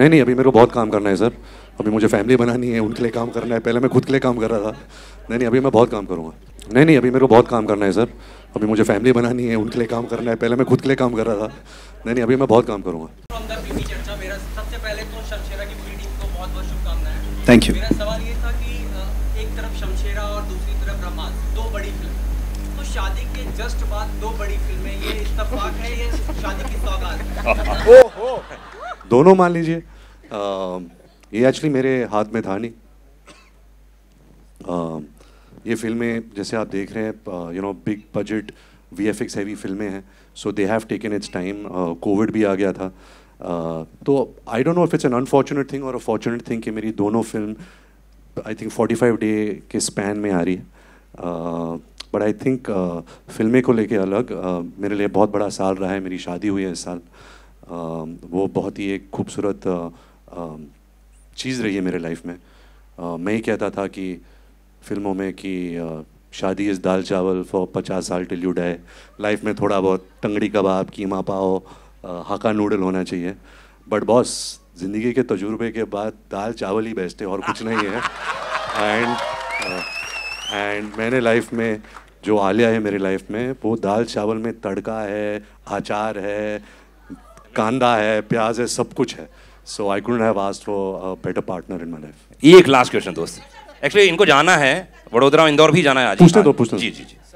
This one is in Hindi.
नहीं नहीं अभी मेरे को बहुत काम करना है सर अभी मुझे फैमिली बनानी है उनके लिए काम करना है पहले मैं खुद के लिए काम कर रहा था नहीं नहीं अभी मैं बहुत काम करूँगा नहीं नहीं अभी मेरे को बहुत काम करना है सर अभी मुझे फैमिली बनानी है उनके लिए काम करना है पहले मैं खुद के लिए काम कर रहा था नहीं नहीं अभी मैं बहुत काम करूँगा थैंक यू शादी के जस्ट बाद दो बड़ी फिल्में ये इत्तेफाक है ये शादी की सौगात हो दोनों मान लीजिए ये एक्चुअली मेरे हाथ में था नहीं ये फिल्में जैसे आप देख रहे हैं you know big budget V F X heavy फिल्में हैं so they have taken its time COVID भी आ गया था uh, तो I don't know if it's an unfortunate thing और अ फॉर्चुनेट थिंग कि मेरी दोनों फिल्म आई थिंक 45 डे के स्पैन में आ रही है uh, बट आई थिंक फिल्में को लेके अलग uh, मेरे लिए बहुत बड़ा साल रहा है मेरी शादी हुई है इस साल uh, वो बहुत ही एक खूबसूरत uh, um, चीज़ रही है मेरे लाइफ में uh, मैं ही कहता था कि फिल्मों में कि uh, शादी इस दाल चावल फॉर पचास साल टिल यू डाई लाइफ में थोड़ा बहुत टंगड़ी कबाब कीमा पाओ uh, हाका नूडल होना चाहिए बट बॉस ज़िंदगी के तजुर्बे के बाद दाल चावल ही बेस्ट है और कुछ नहीं है एंड एंड मैंने लाइफ में जो आलिया है मेरी लाइफ में वो दाल चावल में तड़का है अचार है कांदा है प्याज है सब कुछ है so I couldn't have asked for better partner in my life ये एक लास्ट क्वेश्चन दोस्त एक्चुअली इनको जाना है वडोदरा इंदौर भी जाना है आज पूछते दो तो, पूछते जी जी जी